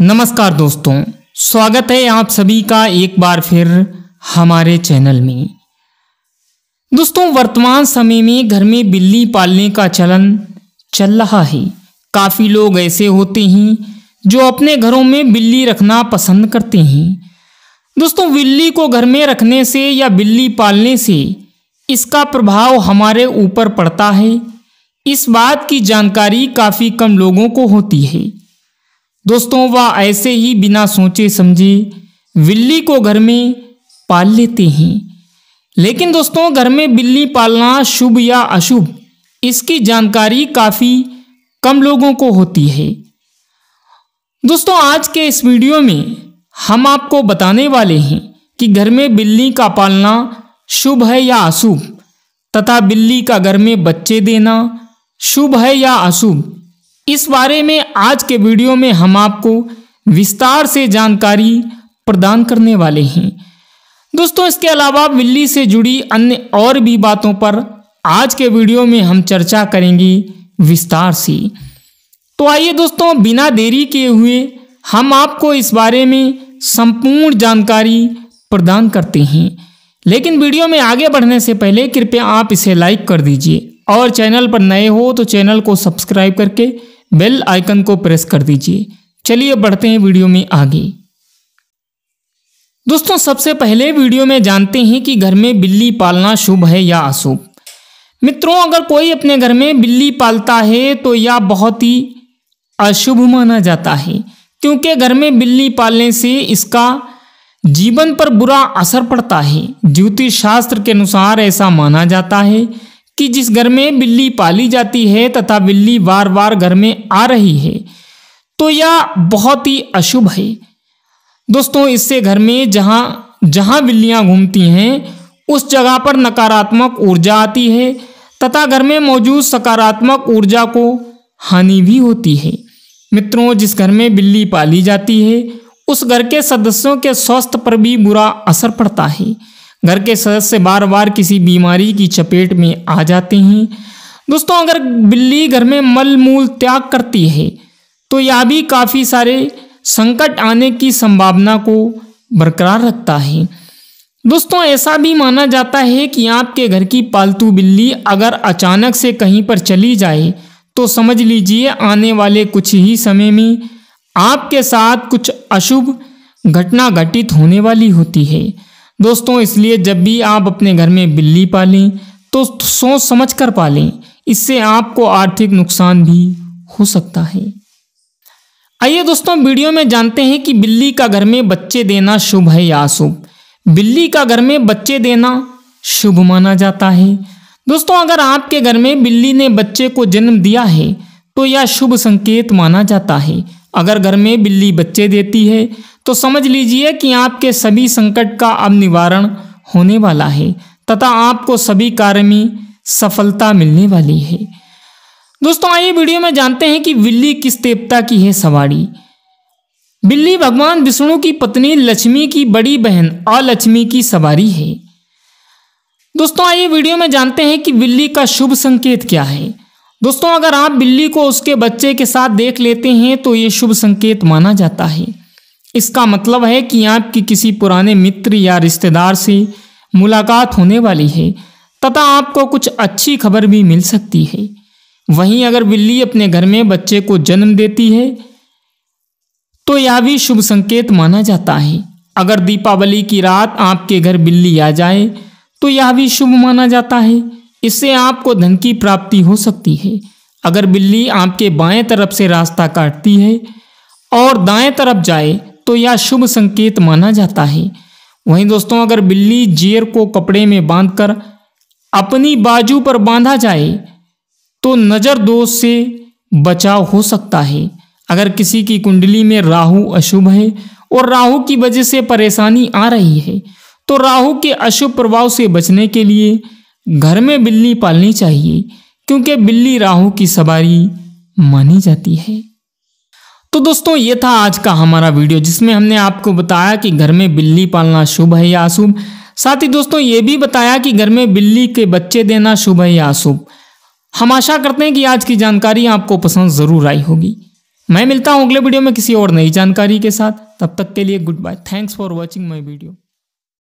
नमस्कार दोस्तों स्वागत है आप सभी का एक बार फिर हमारे चैनल में दोस्तों वर्तमान समय में घर में बिल्ली पालने का चलन चल रहा है काफ़ी लोग ऐसे होते हैं जो अपने घरों में बिल्ली रखना पसंद करते हैं दोस्तों बिल्ली को घर में रखने से या बिल्ली पालने से इसका प्रभाव हमारे ऊपर पड़ता है इस बात की जानकारी काफ़ी कम लोगों को होती है दोस्तों वह ऐसे ही बिना सोचे समझे बिल्ली को घर में पाल लेते हैं लेकिन दोस्तों घर में बिल्ली पालना शुभ या अशुभ इसकी जानकारी काफ़ी कम लोगों को होती है दोस्तों आज के इस वीडियो में हम आपको बताने वाले हैं कि घर में बिल्ली का पालना शुभ है या अशुभ तथा बिल्ली का घर में बच्चे देना शुभ है या अशुभ इस बारे में आज के वीडियो में हम आपको विस्तार से जानकारी प्रदान करने वाले हैं दोस्तों इसके अलावा बिल्ली से जुड़ी अन्य और भी बातों पर आज के वीडियो में हम चर्चा करेंगे विस्तार से तो आइए दोस्तों बिना देरी किए हुए हम आपको इस बारे में संपूर्ण जानकारी प्रदान करते हैं लेकिन वीडियो में आगे बढ़ने से पहले कृपया आप इसे लाइक कर दीजिए और चैनल पर नए हो तो चैनल को सब्सक्राइब करके बेल आइकन को प्रेस कर दीजिए चलिए बढ़ते हैं वीडियो में आगे दोस्तों सबसे पहले वीडियो में जानते हैं कि घर में बिल्ली पालना शुभ है या अशुभ मित्रों अगर कोई अपने घर में बिल्ली पालता है तो यह बहुत ही अशुभ माना जाता है क्योंकि घर में बिल्ली पालने से इसका जीवन पर बुरा असर पड़ता है ज्योतिष शास्त्र के अनुसार ऐसा माना जाता है कि जिस घर में बिल्ली पाली जाती है तथा बिल्ली बार बार घर में आ रही है तो यह बहुत ही अशुभ है दोस्तों इससे घर में जहाँ जहाँ बिल्लियाँ घूमती हैं उस जगह पर नकारात्मक ऊर्जा आती है तथा घर में मौजूद सकारात्मक ऊर्जा को हानि भी होती है मित्रों जिस घर में बिल्ली पाली जाती है उस घर के सदस्यों के स्वास्थ्य पर भी बुरा असर पड़ता है घर के सदस्य बार बार किसी बीमारी की चपेट में आ जाते हैं दोस्तों अगर बिल्ली घर में मल मूल त्याग करती है तो यह भी काफ़ी सारे संकट आने की संभावना को बरकरार रखता है दोस्तों ऐसा भी माना जाता है कि आपके घर की पालतू बिल्ली अगर अचानक से कहीं पर चली जाए तो समझ लीजिए आने वाले कुछ ही समय में आपके साथ कुछ अशुभ घटना घटित होने वाली होती है दोस्तों इसलिए जब भी आप अपने घर में बिल्ली पालें तो सोच समझ कर पालें इससे आपको आर्थिक नुकसान भी हो सकता है आइए दोस्तों वीडियो में जानते हैं कि बिल्ली का घर में बच्चे देना शुभ है या अशुभ बिल्ली का घर में बच्चे देना शुभ माना जाता है दोस्तों अगर आपके घर में बिल्ली ने बच्चे को जन्म दिया है तो यह शुभ संकेत माना जाता है अगर घर में बिल्ली बच्चे देती है तो समझ लीजिए कि आपके सभी संकट का अब निवारण होने वाला है तथा आपको सभी कार्य में सफलता मिलने वाली है दोस्तों आइए वीडियो में जानते हैं कि बिल्ली किस देवता की है सवारी बिल्ली भगवान विष्णु की पत्नी लक्ष्मी की बड़ी बहन अलक्ष्मी की सवारी है दोस्तों आइए वीडियो में जानते हैं कि बिल्ली का शुभ संकेत क्या है दोस्तों अगर आप बिल्ली को उसके बच्चे के साथ देख लेते हैं तो ये शुभ संकेत माना जाता है इसका मतलब है कि आपकी किसी पुराने मित्र या रिश्तेदार से मुलाकात होने वाली है तथा आपको कुछ अच्छी खबर भी मिल सकती है वहीं अगर बिल्ली अपने घर में बच्चे को जन्म देती है तो यह भी शुभ संकेत माना जाता है अगर दीपावली की रात आपके घर बिल्ली आ जाए तो यह भी शुभ माना जाता है इससे आपको धन की प्राप्ति हो सकती है अगर बिल्ली आपके बाएं तरफ से रास्ता काटती है और दाएं तरफ जाए तो यह शुभ संकेत माना जाता है वहीं दोस्तों अगर बिल्ली जेर को कपड़े में बांधकर अपनी बाजू पर बांधा जाए तो नज़र दोष से बचाव हो सकता है अगर किसी की कुंडली में राहु अशुभ है और राहु की वजह से परेशानी आ रही है तो राहु के अशुभ प्रभाव से बचने के लिए घर में बिल्ली पालनी चाहिए क्योंकि बिल्ली राहु की सवारी मानी जाती है तो दोस्तों ये था आज का हमारा वीडियो जिसमें हमने आपको बताया कि घर में बिल्ली पालना शुभ है या अशुभ साथ ही दोस्तों ये भी बताया कि घर में बिल्ली के बच्चे देना शुभ है या अशुभ हम आशा करते हैं कि आज की जानकारी आपको पसंद ज़रूर आई होगी मैं मिलता हूं अगले वीडियो में किसी और नई जानकारी के साथ तब तक के लिए goodbye thanks for watching my video